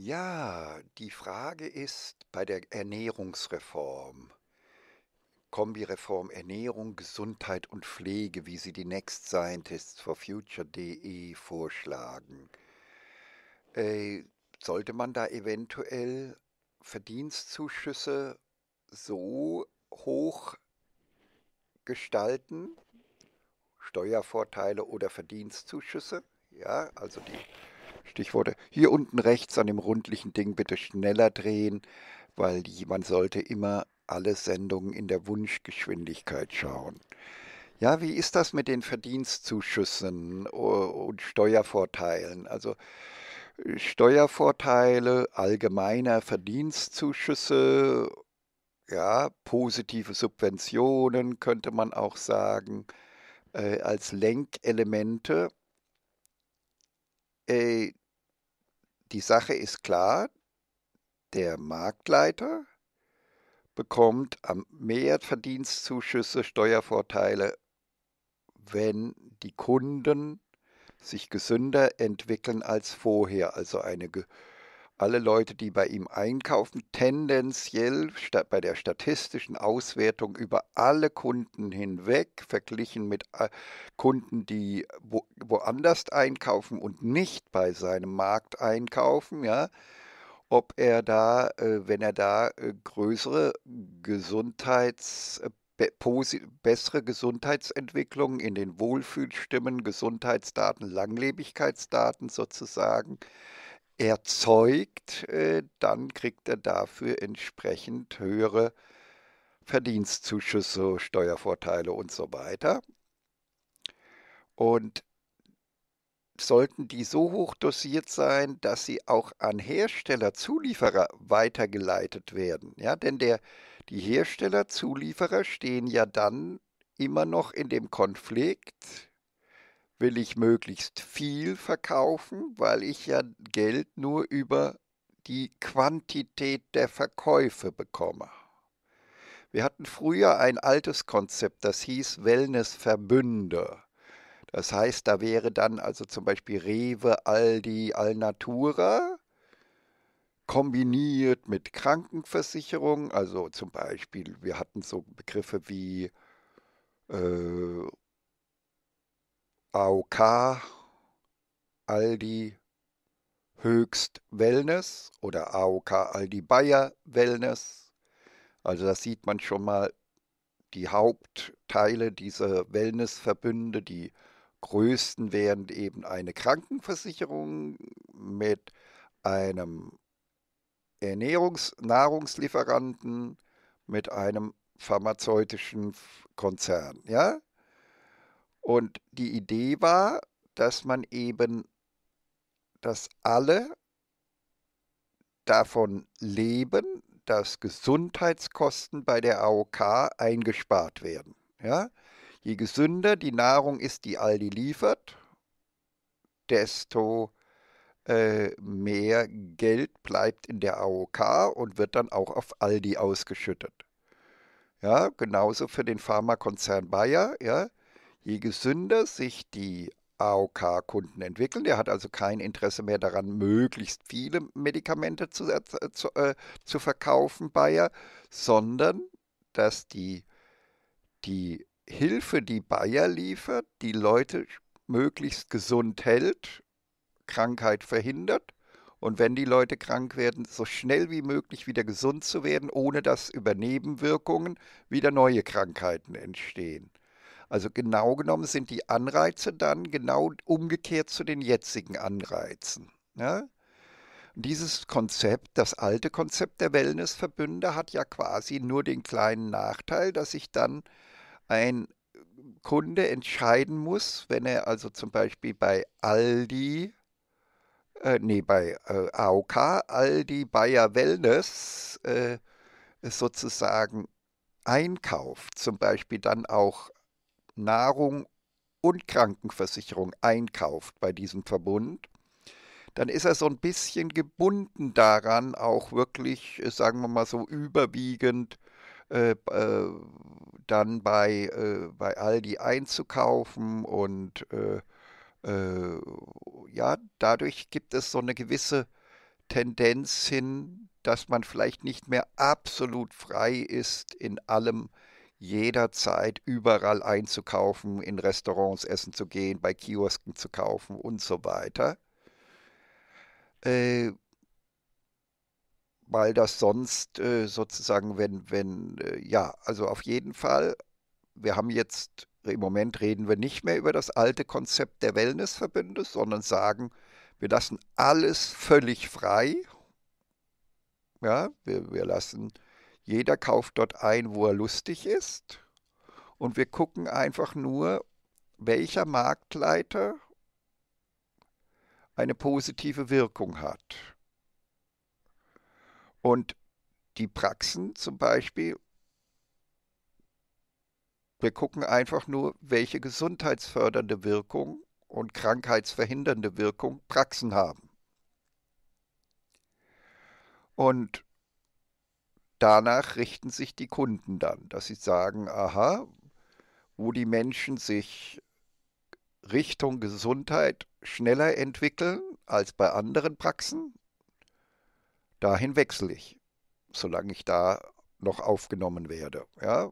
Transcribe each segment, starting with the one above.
Ja, die Frage ist bei der Ernährungsreform, Kombireform Ernährung, Gesundheit und Pflege, wie sie die Next Scientists for Future.de vorschlagen. Äh, sollte man da eventuell Verdienstzuschüsse so hoch gestalten, Steuervorteile oder Verdienstzuschüsse, ja, also die Stichworte. Hier unten rechts an dem rundlichen Ding bitte schneller drehen, weil man sollte immer alle Sendungen in der Wunschgeschwindigkeit schauen. Ja, wie ist das mit den Verdienstzuschüssen äh, und Steuervorteilen? Also Steuervorteile, allgemeiner Verdienstzuschüsse, ja, positive Subventionen könnte man auch sagen, äh, als Lenkelemente. Äh, die Sache ist klar, der Marktleiter bekommt am Mehrverdienstzuschüsse, Steuervorteile, wenn die Kunden sich gesünder entwickeln als vorher, also eine alle Leute, die bei ihm einkaufen, tendenziell bei der statistischen Auswertung über alle Kunden hinweg, verglichen mit äh, Kunden, die wo, woanders einkaufen und nicht bei seinem Markt einkaufen, ja, ob er da, äh, wenn er da äh, größere Gesundheits bessere Gesundheitsentwicklung in den Wohlfühlstimmen, Gesundheitsdaten, Langlebigkeitsdaten sozusagen erzeugt, äh, dann kriegt er dafür entsprechend höhere Verdienstzuschüsse, Steuervorteile und so weiter. Und sollten die so hoch dosiert sein, dass sie auch an Hersteller, Zulieferer weitergeleitet werden. Ja, denn der, die Hersteller, Zulieferer stehen ja dann immer noch in dem Konflikt will ich möglichst viel verkaufen, weil ich ja Geld nur über die Quantität der Verkäufe bekomme. Wir hatten früher ein altes Konzept, das hieß Wellnessverbünde. Das heißt, da wäre dann also zum Beispiel Rewe, Aldi, Alnatura kombiniert mit Krankenversicherung. Also zum Beispiel, wir hatten so Begriffe wie äh, AOK, Aldi Höchst Wellness oder AOK Aldi Bayer Wellness. Also da sieht man schon mal die Hauptteile dieser Wellnessverbünde, die größten wären eben eine Krankenversicherung mit einem Ernährungs-, Nahrungslieferanten, mit einem pharmazeutischen Konzern, ja? Und die Idee war, dass man eben, dass alle davon leben, dass Gesundheitskosten bei der AOK eingespart werden. Ja? Je gesünder die Nahrung ist, die Aldi liefert, desto äh, mehr Geld bleibt in der AOK und wird dann auch auf Aldi ausgeschüttet. Ja, genauso für den Pharmakonzern Bayer. Ja, Je gesünder sich die AOK-Kunden entwickeln. Der hat also kein Interesse mehr daran, möglichst viele Medikamente zu, äh, zu, äh, zu verkaufen, Bayer, sondern dass die, die Hilfe, die Bayer liefert, die Leute möglichst gesund hält, Krankheit verhindert und wenn die Leute krank werden, so schnell wie möglich wieder gesund zu werden, ohne dass über Nebenwirkungen wieder neue Krankheiten entstehen. Also genau genommen sind die Anreize dann genau umgekehrt zu den jetzigen Anreizen. Ja? Ne? Dieses Konzept, das alte Konzept der Wellnessverbünde, hat ja quasi nur den kleinen Nachteil, dass sich dann ein Kunde entscheiden muss, wenn er also zum Beispiel bei Aldi, äh, nee, bei äh, AOK, Aldi Bayer Wellness äh, sozusagen einkauft, zum Beispiel dann auch Nahrung und Krankenversicherung einkauft bei diesem Verbund, dann ist er so ein bisschen gebunden daran, auch wirklich, äh, sagen wir mal so überwiegend äh, äh, dann bei, äh, bei Aldi einzukaufen und äh, äh, ja, dadurch gibt es so eine gewisse Tendenz hin, dass man vielleicht nicht mehr absolut frei ist in allem, jederzeit überall einzukaufen, in Restaurants essen zu gehen, bei Kiosken zu kaufen und so weiter. Äh, weil das sonst äh, sozusagen, wenn, wenn, äh, ja, also auf jeden Fall, wir haben jetzt, im Moment reden wir nicht mehr über das alte Konzept der Wellnessverbünde, sondern sagen, wir lassen alles völlig frei. Ja, wir, wir lassen jeder kauft dort ein, wo er lustig ist. Und wir gucken einfach nur, welcher Marktleiter eine positive Wirkung hat. Und die Praxen zum Beispiel, wir gucken einfach nur, welche gesundheitsfördernde Wirkung und krankheitsverhindernde Wirkung Praxen haben. Und danach richten sich die Kunden dann, dass sie sagen, aha, wo die Menschen sich Richtung Gesundheit schneller entwickeln als bei anderen Praxen, dahin wechsle ich, solange ich da noch aufgenommen werde. Ja?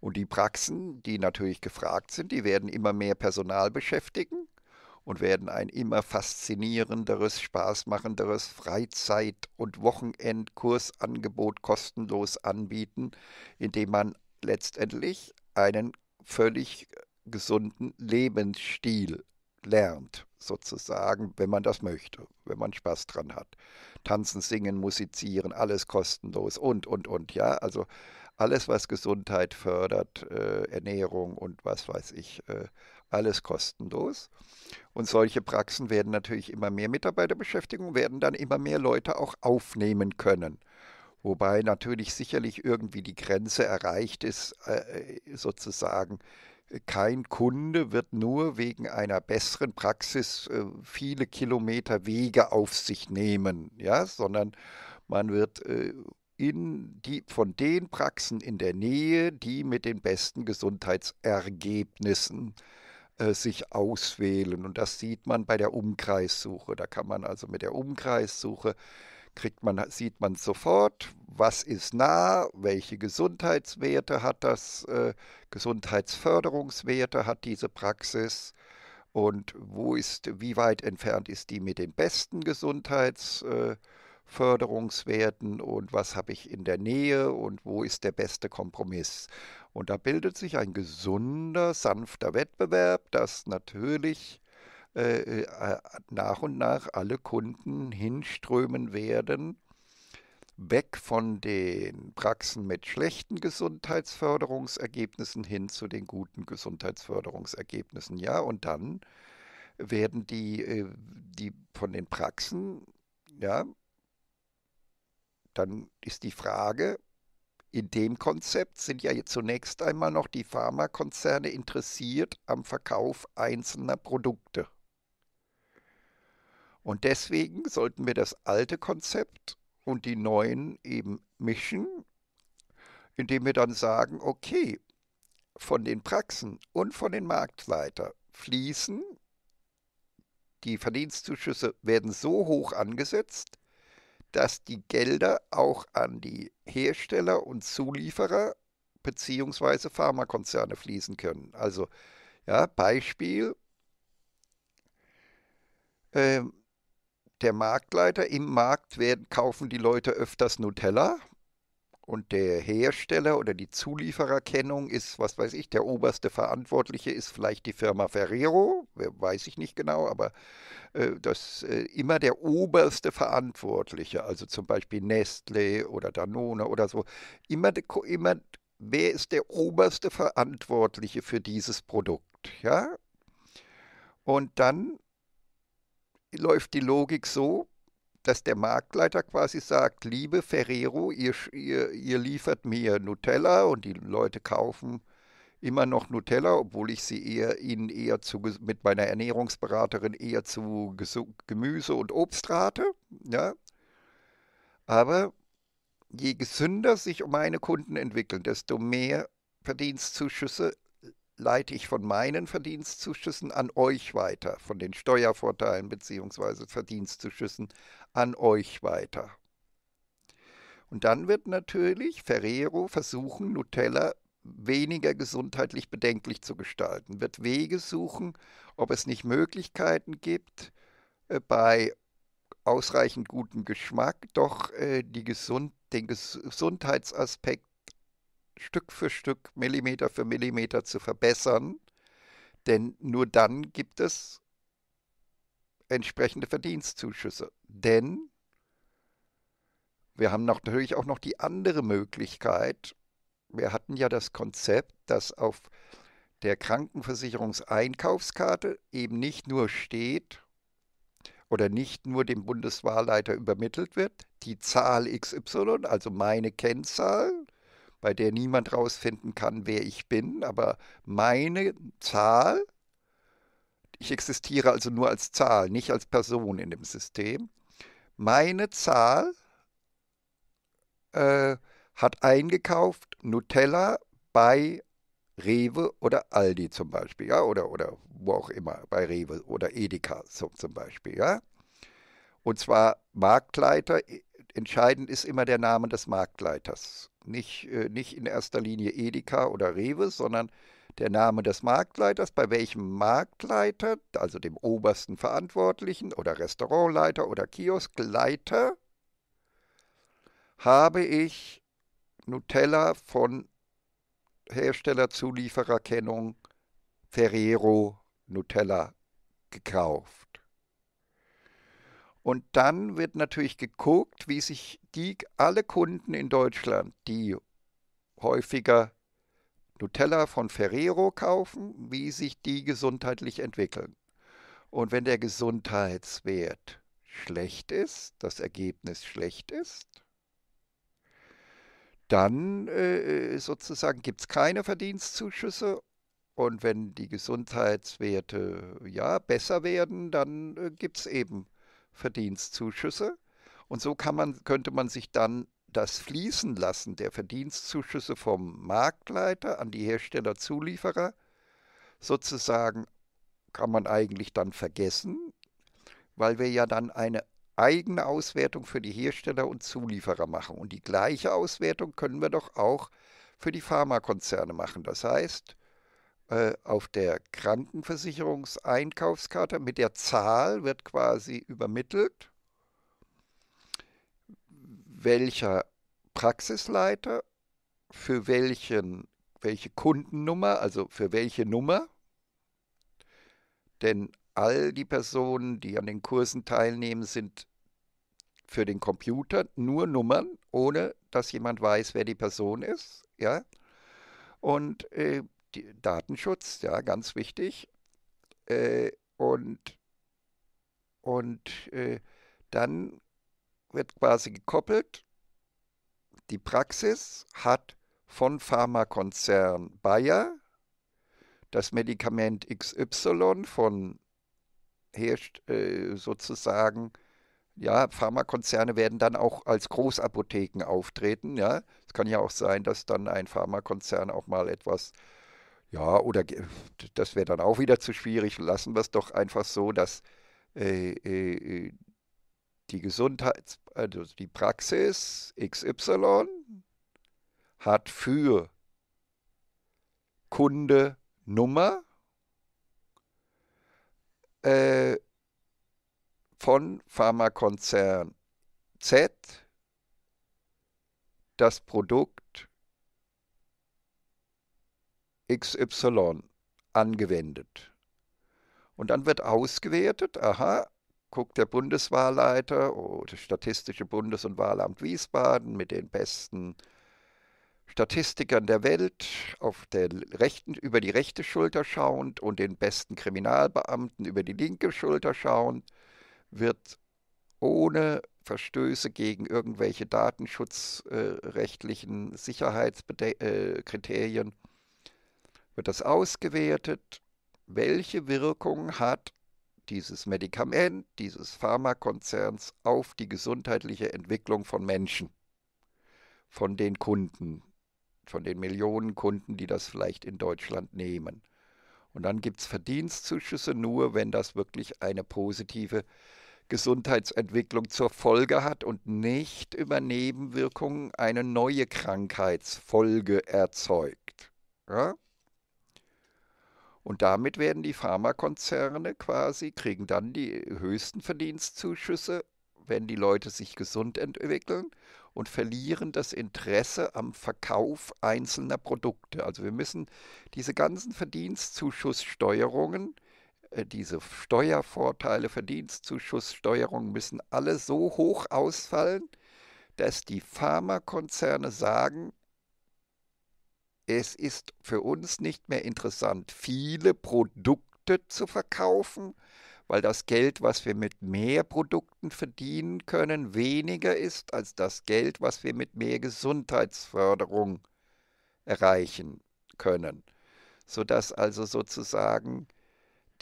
Und die Praxen, die natürlich gefragt sind, die werden immer mehr Personal beschäftigen und werden ein immer faszinierenderes, spaßmachenderes Freizeit- und Wochenendkursangebot kostenlos anbieten, indem man letztendlich einen völlig äh, gesunden Lebensstil lernt, sozusagen, wenn man das möchte, wenn man Spaß dran hat. Tanzen, singen, musizieren, alles kostenlos und, und, und, ja. Also alles, was Gesundheit fördert, äh, Ernährung und was weiß ich, äh, alles kostenlos. Und solche Praxen werden natürlich immer mehr Mitarbeiter beschäftigen, werden dann immer mehr Leute auch aufnehmen können. Wobei natürlich sicherlich irgendwie die Grenze erreicht ist, äh, sozusagen. Kein Kunde wird nur wegen einer besseren Praxis äh, viele Kilometer Wege auf sich nehmen, ja, sondern man wird äh, in die, von den Praxen in der Nähe, die mit den besten Gesundheitsergebnissen äh, äh, sich auswählen. Und das sieht man bei der Umkreissuche. Da kann man also mit der Umkreissuche kriegt man, sieht man sofort, was ist nah, welche Gesundheitswerte hat das, äh, Gesundheitsförderungswerte hat diese Praxis und wo ist, wie weit entfernt ist die mit den besten Gesundheitsförderungswerten und was habe ich in der Nähe und wo ist der beste Kompromiss. Und da bildet sich ein gesunder, sanfter Wettbewerb, dass natürlich äh, äh nach und nach alle Kunden hinströmen werden, weg von den Praxen mit schlechten Gesundheitsförderungsergebnissen hin zu den guten Gesundheitsförderungsergebnissen. Ja, und dann werden die, äh, die von den Praxen, ja, dann ist die Frage, in dem Konzept sind ja zunächst einmal noch die Pharmakonzerne interessiert am Verkauf einzelner Produkte. Und deswegen sollten wir das alte Konzept und die neuen eben mischen, indem wir dann sagen, okay, von den Praxen und von den Marktleitern fließen, die Verdienstzuschüsse werden so hoch angesetzt, dass die Gelder auch an die Hersteller und Zulieferer bzw. Pharmakonzerne fließen können. Also, ja, Beispiel, äh, der Marktleiter im Markt werden, kaufen die Leute öfters Nutella, und der Hersteller oder die Zuliefererkennung ist, was weiß ich, der oberste Verantwortliche ist vielleicht die Firma Ferrero, weiß ich nicht genau, aber äh, das äh, immer der oberste Verantwortliche, also zum Beispiel Nestle oder Danone oder so, immer, immer wer ist der oberste Verantwortliche für dieses Produkt, ja? Und dann läuft die Logik so, dass der Marktleiter quasi sagt, liebe Ferrero, ihr, ihr, ihr liefert mir Nutella und die Leute kaufen immer noch Nutella, obwohl ich sie eher ihnen eher zu mit meiner Ernährungsberaterin eher zu Gemüse und Obst rate. Ja. Aber je gesünder sich meine Kunden entwickeln, desto mehr Verdienstzuschüsse leite ich von meinen Verdienstzuschüssen an euch weiter, von den Steuervorteilen bzw. Verdienstzuschüssen an euch weiter. Und dann wird natürlich Ferrero versuchen, Nutella weniger gesundheitlich bedenklich zu gestalten, wird Wege suchen, ob es nicht Möglichkeiten gibt, äh, bei ausreichend gutem Geschmack doch äh, Gesund den Gesundheitsaspekt Stück für Stück, Millimeter für Millimeter zu verbessern. Denn nur dann gibt es entsprechende Verdienstzuschüsse. Denn wir haben natürlich auch noch die andere Möglichkeit. Wir hatten ja das Konzept, dass auf der Krankenversicherungseinkaufskarte eben nicht nur steht oder nicht nur dem Bundeswahlleiter übermittelt wird, die Zahl XY, also meine Kennzahl, bei der niemand rausfinden kann, wer ich bin, aber meine Zahl, ich existiere also nur als Zahl, nicht als Person in dem System, meine Zahl äh, hat eingekauft Nutella bei Rewe oder Aldi zum Beispiel, ja, oder, oder wo auch immer, bei Rewe oder Edeka zum, zum Beispiel, ja. Und zwar Marktleiter, entscheidend ist immer der Name des Marktleiters nicht, äh, nicht in erster Linie Edeka oder Rewe, sondern der Name des Marktleiters, bei welchem Marktleiter, also dem obersten Verantwortlichen oder Restaurantleiter oder Kioskleiter, habe ich Nutella von Herstellerzuliefererkennung Ferrero Nutella gekauft. Und dann wird natürlich geguckt, wie sich die alle Kunden in Deutschland, die häufiger Nutella von Ferrero kaufen, wie sich die gesundheitlich entwickeln. Und wenn der Gesundheitswert schlecht ist, das Ergebnis schlecht ist, dann äh, sozusagen gibt es keine Verdienstzuschüsse. Und wenn die Gesundheitswerte ja besser werden, dann äh, gibt es eben Verdienstzuschüsse. Und so man, könnte man sich dann das Fließen lassen der Verdienstzuschüsse vom Marktleiter an die Herstellerzulieferer sozusagen kann man eigentlich dann vergessen, weil wir ja dann eine eigene Auswertung für die Hersteller und Zulieferer machen. Und die gleiche Auswertung können wir doch auch für die Pharmakonzerne machen. Das heißt, äh, auf der Krankenversicherungseinkaufskarte mit der Zahl wird quasi übermittelt, welcher Praxisleiter für welchen, welche Kundennummer, also für welche Nummer. Denn all die Personen, die an den Kursen teilnehmen, sind für den Computer nur Nummern, ohne dass jemand weiß, wer die Person ist. Ja? Und äh, die, Datenschutz, ja, ganz wichtig. Äh, und und äh, dann wird quasi gekoppelt, die Praxis hat von Pharmakonzern Bayer das Medikament XY von herrscht äh, sozusagen, ja, Pharmakonzerne werden dann auch als Großapotheken auftreten, ja. Es kann ja auch sein, dass dann ein Pharmakonzern auch mal etwas ja, oder das wäre dann auch wieder zu schwierig. Lassen wir es doch einfach so, dass äh, äh, äh, die Gesundheits-, also die Praxis XY hat für Kunde Nummer äh, von Pharmakonzern Z das Produkt XY angewendet. Und dann wird ausgewertet, aha, guckt der Bundeswahlleiter oder oh, Statistische Bundes- und Wahlamt Wiesbaden mit den besten Statistikern der Welt auf der rechten, über die rechte Schulter schauend und den besten Kriminalbeamten über die linke Schulter schauend, wird ohne Verstöße gegen irgendwelche datenschutzrechtlichen Sicherheitskriterien äh, wird das ausgewertet, welche Wirkung hat dieses Medikament, dieses Pharmakonzerns auf die gesundheitliche Entwicklung von Menschen, von den Kunden, von den Millionen Kunden, die das vielleicht in Deutschland nehmen. Und dann gibt es Verdienstzuschüsse nur, wenn das wirklich eine positive Gesundheitsentwicklung zur Folge hat und nicht über Nebenwirkungen eine neue Krankheitsfolge erzeugt. Ja? Und damit werden die Pharmakonzerne quasi, kriegen dann die höchsten Verdienstzuschüsse, wenn die Leute sich gesund entwickeln und verlieren das Interesse am Verkauf einzelner Produkte. Also wir müssen diese ganzen Verdienstzuschusssteuerungen, äh, diese Steuervorteile, Verdienstzuschusssteuerungen müssen alle so hoch ausfallen, dass die Pharmakonzerne sagen, es ist für uns nicht mehr interessant, viele Produkte zu verkaufen, weil das Geld, was wir mit mehr Produkten verdienen können, weniger ist als das Geld, was wir mit mehr Gesundheitsförderung erreichen können, sodass also sozusagen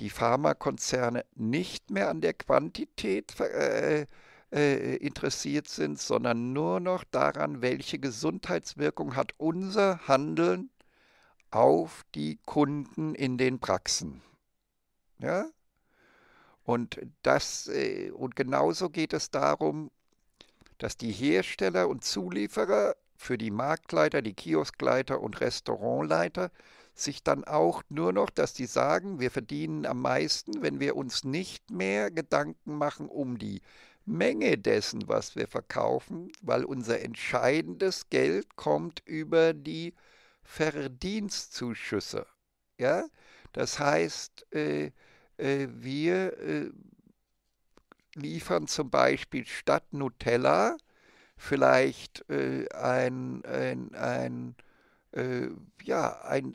die Pharmakonzerne nicht mehr an der Quantität äh, äh, interessiert sind, sondern nur noch daran, welche Gesundheitswirkung hat unser Handeln auf die Kunden in den Praxen. Ja? Und, das, äh, und genauso geht es darum, dass die Hersteller und Zulieferer für die Marktleiter, die Kioskleiter und Restaurantleiter sich dann auch nur noch, dass die sagen, wir verdienen am meisten, wenn wir uns nicht mehr Gedanken machen um die Menge dessen, was wir verkaufen, weil unser entscheidendes Geld kommt über die Verdienstzuschüsse. Ja? Das heißt, äh, äh, wir äh, liefern zum Beispiel statt Nutella vielleicht äh, ein, ein, ein äh, ja, ein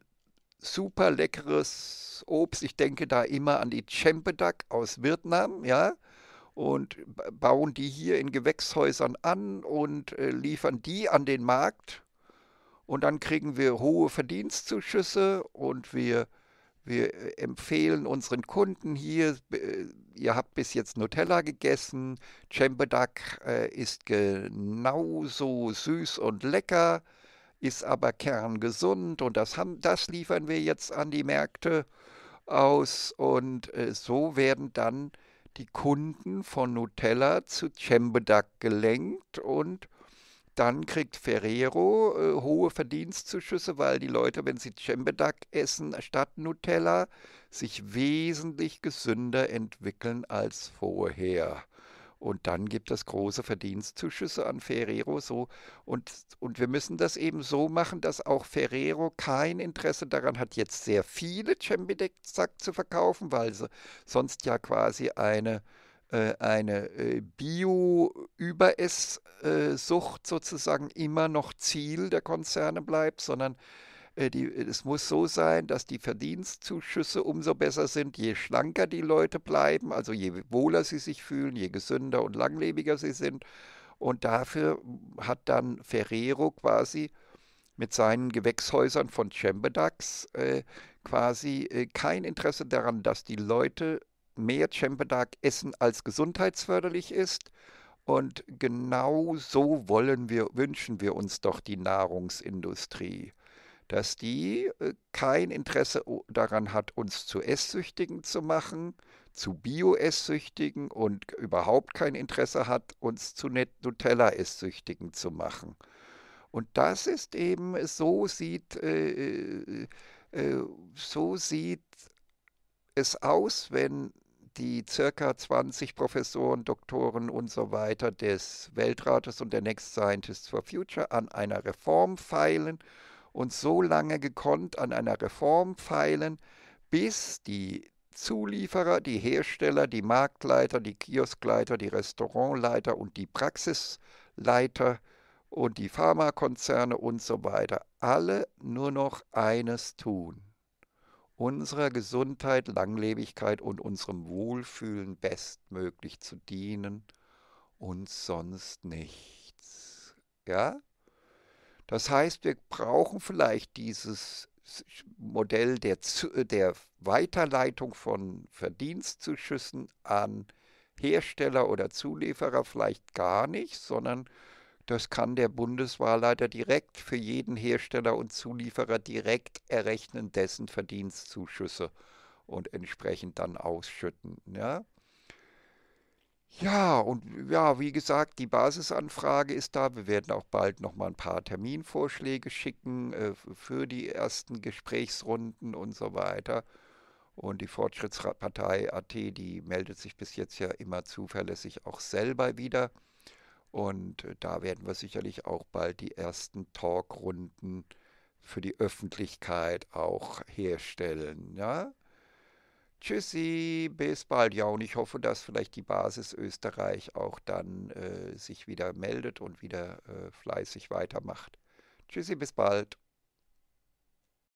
super leckeres Obst. Ich denke da immer an die Chempedak aus Vietnam, ja, und bauen die hier in Gewächshäusern an und äh, liefern die an den Markt. Und dann kriegen wir hohe Verdienstzuschüsse und wir, wir äh, empfehlen unseren Kunden hier, äh, ihr habt bis jetzt Nutella gegessen, Cempedak ist genauso süß und lecker, ist aber kerngesund und das, haben, das liefern wir jetzt an die Märkte aus und so werden dann die Kunden von Nutella zu Cembedak gelenkt und dann kriegt Ferrero äh, hohe Verdienstzuschüsse, weil die Leute, wenn sie Cembedak essen statt Nutella, sich wesentlich gesünder entwickeln als vorher. Und dann gibt es große Verdienstzuschüsse an Ferrero so. Und, und wir müssen das eben so machen, dass auch Ferrero kein Interesse daran hat, jetzt sehr viele Chembidex-Sack zu verkaufen, weil sie sonst ja quasi eine äh, eine äh, Bio-Überess-Sucht äh, sozusagen immer noch Ziel der Konzerne bleibt, sondern äh, die, äh, es muss so sein, dass die Verdienstzuschüsse umso besser sind, je schlanker die Leute bleiben, also je wohler sie sich fühlen, je gesünder und langlebiger sie sind. Und dafür hat dann Ferrero quasi mit seinen Gewächshäusern von Cempedax äh, quasi äh, kein Interesse daran, dass die Leute mehr Cempedak essen, als gesundheitsförderlich ist. Und genau so wollen wir, wünschen wir uns doch die Nahrungsindustrie dass die äh, kein Interesse daran hat, uns zu Esssüchtigen zu machen, zu Bio-Esssüchtigen und überhaupt kein Interesse hat, uns zu Nutella-Esssüchtigen zu machen. Und das ist eben, so sieht, äh, äh, äh so sieht es aus, wenn die circa 20 Professoren, Doktoren und so weiter des Weltrates und der Next Scientists for Future an einer Reform feilen und so lange gekonnt an einer Reform feilen, bis die Zulieferer, die Hersteller, die Marktleiter, die Kioskleiter, die Restaurantleiter und die Praxisleiter und die Pharmakonzerne und so weiter alle nur noch eines tun, unserer Gesundheit, Langlebigkeit und unserem Wohlfühlen bestmöglich zu dienen und sonst nichts. Ja? Das heißt, wir brauchen vielleicht dieses Modell der, äh, der Weiterleitung von Verdienstzuschüssen an Hersteller oder Zulieferer vielleicht gar nicht, sondern das kann der Bundeswahlleiter direkt für jeden Hersteller und Zulieferer direkt errechnen, dessen Verdienstzuschüsse und entsprechend dann ausschütten. Ja? Ja, und ja, wie gesagt, die Basisanfrage ist da. Wir werden auch bald nochmal ein paar Terminvorschläge schicken äh, für die ersten Gesprächsrunden und so weiter. Und die Fortschrittspartei AT, die meldet sich bis jetzt ja immer zuverlässig auch selber wieder. Und äh, da werden wir sicherlich auch bald die ersten Talkrunden für die Öffentlichkeit auch herstellen. Ja? Tschüssi, bis bald. Ja, und ich hoffe, dass vielleicht die Basis Österreich auch dann äh, sich wieder meldet und wieder äh, fleißig weitermacht. Tschüssi, bis bald.